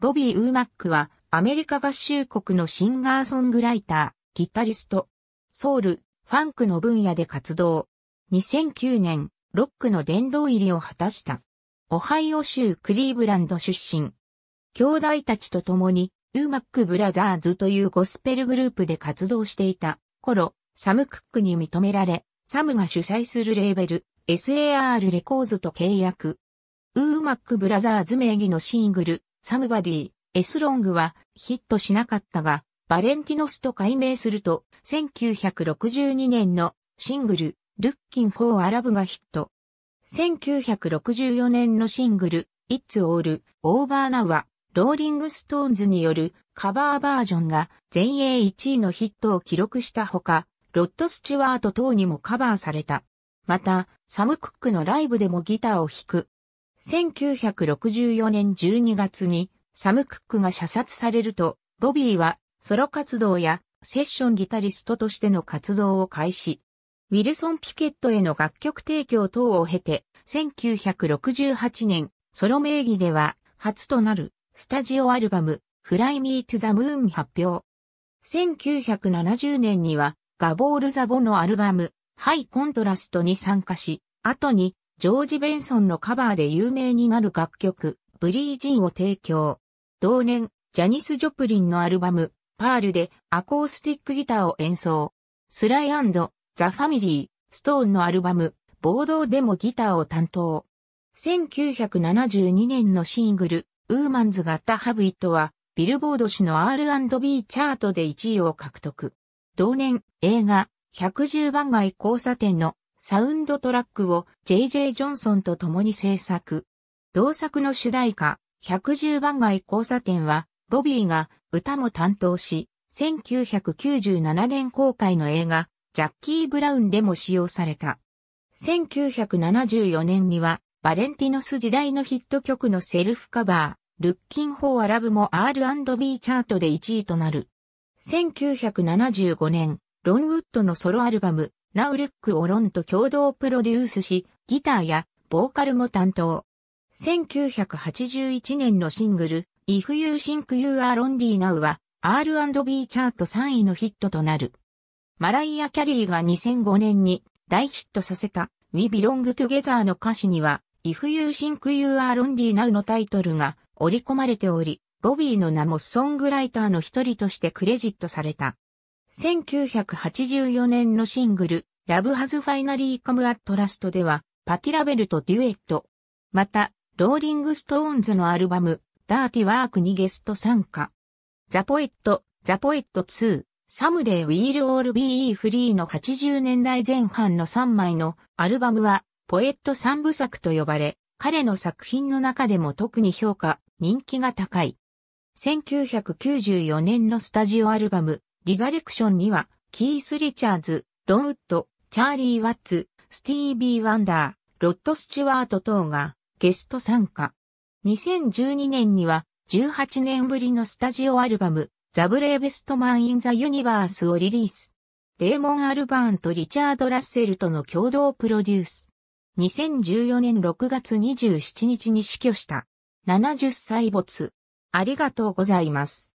ボビー・ウーマックはアメリカ合衆国のシンガーソングライター、ギタリスト、ソウル、ファンクの分野で活動。2009年、ロックの殿堂入りを果たした。オハイオ州クリーブランド出身。兄弟たちと共に、ウーマックブラザーズというゴスペルグループで活動していた頃、サム・クックに認められ、サムが主催するレーベル、SAR レコーズと契約。ウーマックブラザーズ名義のシングル、サムバディ、エスロングはヒットしなかったが、バレンティノスと改名すると、1962年のシングル、ルッキン・フォー・アラブがヒット。1964年のシングル、イッツオール、オーバーナワ。は、ローリング・ストーンズによるカバーバージョンが全英1位のヒットを記録したほか、ロッド・スチュワート等にもカバーされた。また、サム・クックのライブでもギターを弾く1964年12月にサム・クックが射殺されると、ボビーはソロ活動やセッションギタリストとしての活動を開始。ウィルソン・ピケットへの楽曲提供等を経て、1968年、ソロ名義では初となるスタジオアルバム、フライミー・トゥ・ザ・ムーン発表。1970年には、ガボール・ザボのアルバム、ハイ・コントラストに参加し、後にジョージ・ベンソンのカバーで有名になる楽曲、ブリージンを提供。同年、ジャニス・ジョプリンのアルバム、パールでアコースティックギターを演奏。スライザ・ファミリー、ストーンのアルバム、ボードでもギターを担当。1972年のシングル、ウーマンズ・ガッタ・ハブ・イットは、ビルボード誌の R&B チャートで1位を獲得。同年、映画、110番街交差点のサウンドトラックを J.J. ジョンソンと共に制作。同作の主題歌、110番街交差点は、ボビーが歌も担当し、1997年公開の映画、ジャッキー・ブラウンでも使用された。1974年には、バレンティノス時代のヒット曲のセルフカバー、ルッキン・ホー・アラブも R&B チャートで1位となる。1975年、ロンウッドのソロアルバム、ナウルック・オロンと共同プロデュースし、ギターやボーカルも担当。1981年のシングル、If You Think You Are Lonely Now は R&B チャート3位のヒットとなる。マライア・キャリーが2005年に大ヒットさせた We Belong Together の歌詞には If You Think You Are Lonely Now のタイトルが織り込まれており、ボビーの名もソングライターの一人としてクレジットされた。1984年のシングルラブハズファイナリーカムアットラストでは、パティラベルとデュエット。また、ローリングストーンズのアルバム、ダーティワークにゲスト参加。ザポエット、ザポエット2、サムデイ・ウィール・オール・ビー・フリーの80年代前半の3枚のアルバムは、ポエット三部作と呼ばれ、彼の作品の中でも特に評価、人気が高い。1994年のスタジオアルバム、リザレクションには、キース・リチャーズ、ロンウッド、チャーリー・ワッツ、スティービー・ワンダー、ロッド・スチュワート等がゲスト参加。2012年には18年ぶりのスタジオアルバム、ザ・ブレイベスト・マン・イン・ザ・ユニバースをリリース。デーモン・アルバーンとリチャード・ラッセルとの共同プロデュース。2014年6月27日に死去した。70歳没。ありがとうございます。